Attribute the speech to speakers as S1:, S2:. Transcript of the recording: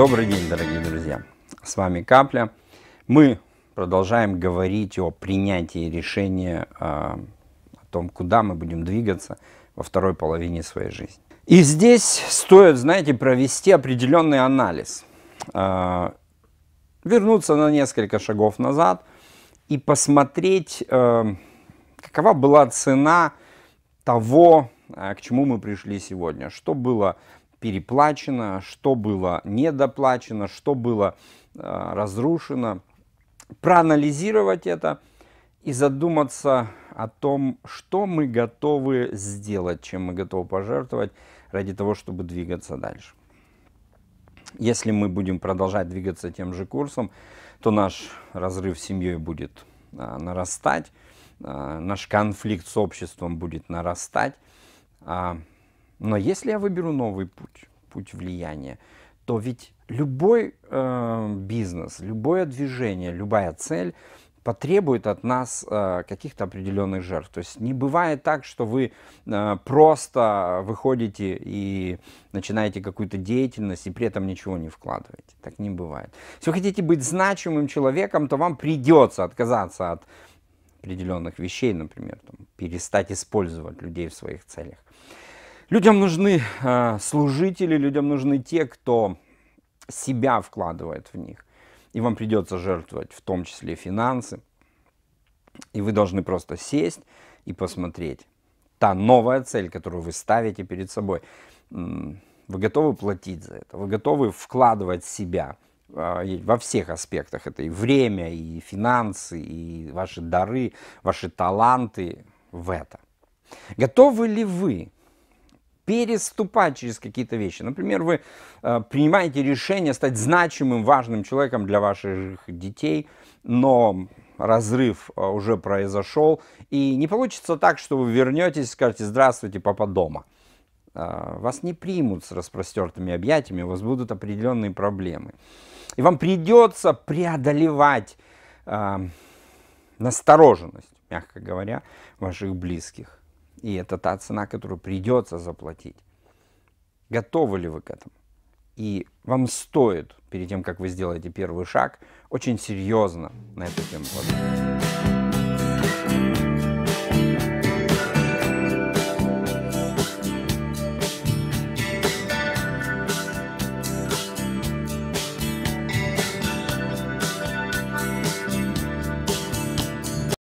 S1: Добрый день, дорогие друзья! С вами Капля. Мы продолжаем говорить о принятии решения, а, о том, куда мы будем двигаться во второй половине своей жизни. И здесь стоит, знаете, провести определенный анализ. А, вернуться на несколько шагов назад и посмотреть, а, какова была цена того, к чему мы пришли сегодня, что было переплачено, что было недоплачено, что было э, разрушено. Проанализировать это и задуматься о том, что мы готовы сделать, чем мы готовы пожертвовать ради того, чтобы двигаться дальше. Если мы будем продолжать двигаться тем же курсом, то наш разрыв с семьей будет а, нарастать, а, наш конфликт с обществом будет нарастать, а но если я выберу новый путь, путь влияния, то ведь любой э, бизнес, любое движение, любая цель потребует от нас э, каких-то определенных жертв. То есть не бывает так, что вы э, просто выходите и начинаете какую-то деятельность и при этом ничего не вкладываете. Так не бывает. Если вы хотите быть значимым человеком, то вам придется отказаться от определенных вещей, например, там, перестать использовать людей в своих целях. Людям нужны э, служители, людям нужны те, кто себя вкладывает в них. И вам придется жертвовать в том числе финансы. И вы должны просто сесть и посмотреть. Та новая цель, которую вы ставите перед собой, вы готовы платить за это, вы готовы вкладывать себя э, во всех аспектах. Это и время, и финансы, и ваши дары, ваши таланты в это. Готовы ли вы переступать через какие-то вещи. Например, вы э, принимаете решение стать значимым, важным человеком для ваших детей, но разрыв э, уже произошел, и не получится так, что вы вернетесь и скажете «Здравствуйте, папа дома». Э, вас не примут с распростертыми объятиями, у вас будут определенные проблемы. И вам придется преодолевать э, настороженность, мягко говоря, ваших близких. И это та цена, которую придется заплатить. Готовы ли вы к этому? И вам стоит, перед тем, как вы сделаете первый шаг, очень серьезно на эту тему подумать.